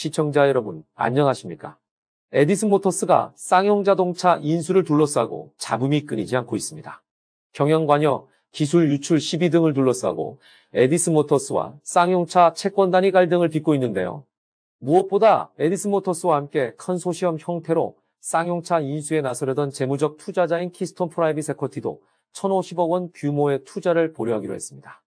시청자 여러분, 안녕하십니까? 에디슨 모터스가 쌍용 자동차 인수를 둘러싸고 잡음이 끊이지 않고 있습니다. 경영관여, 기술 유출 시비 등을 둘러싸고 에디슨 모터스와 쌍용차 채권단이 갈등을 빚고 있는데요. 무엇보다 에디슨 모터스와 함께 컨소시엄 형태로 쌍용차 인수에 나서려던 재무적 투자자인 키스톤 프라이빗 에쿼티도 1,050억 원 규모의 투자를 보류하기로 했습니다.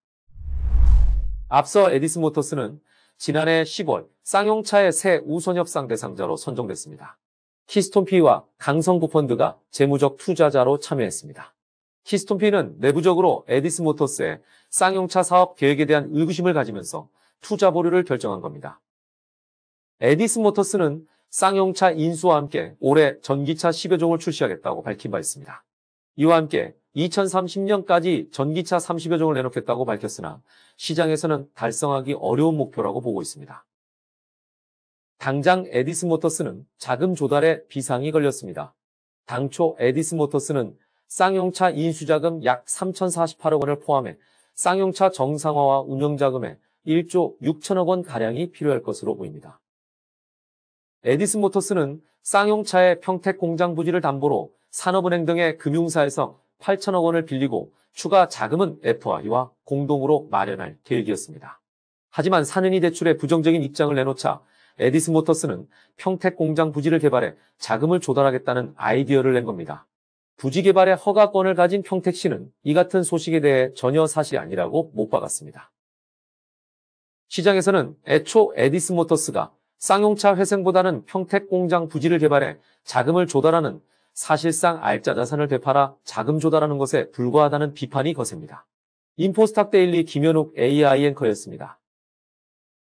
앞서 에디슨 모터스는 지난해 10월 쌍용차의 새 우선협상 대상자로 선정됐습니다. 히스톤피와 강성구 펀드가 재무적 투자자로 참여했습니다. 히스톤피는 내부적으로 에디스 모터스의 쌍용차 사업 계획에 대한 의구심을 가지면서 투자 보류를 결정한 겁니다. 에디스 모터스는 쌍용차 인수와 함께 올해 전기차 10여 종을 출시하겠다고 밝힌 바 있습니다. 이와 함께 2030년까지 전기차 30여 종을 내놓겠다고 밝혔으나 시장에서는 달성하기 어려운 목표라고 보고 있습니다. 당장 에디스 모터스는 자금 조달에 비상이 걸렸습니다. 당초 에디스 모터스는 쌍용차 인수자금 약 3,048억 원을 포함해 쌍용차 정상화와 운영자금에 1조 6천억 원가량이 필요할 것으로 보입니다. 에디스 모터스는 쌍용차의 평택 공장 부지를 담보로 산업은행 등의 금융사에서 8천억 원을 빌리고 추가 자금은 FI와 공동으로 마련할 계획이었습니다. 하지만 산은이 대출에 부정적인 입장을 내놓자 에디슨 모터스는 평택 공장 부지를 개발해 자금을 조달하겠다는 아이디어를 낸 겁니다. 부지 개발에 허가권을 가진 평택시는 이 같은 소식에 대해 전혀 사실이 아니라고 못 박았습니다. 시장에서는 애초 에디슨 모터스가 쌍용차 회생보다는 평택 공장 부지를 개발해 자금을 조달하는 사실상 알짜 자산을 되팔아 자금 조달하는 것에 불과하다는 비판이 거셉니다. 인포스탁 데일리 김현욱 AI 앵커였습니다.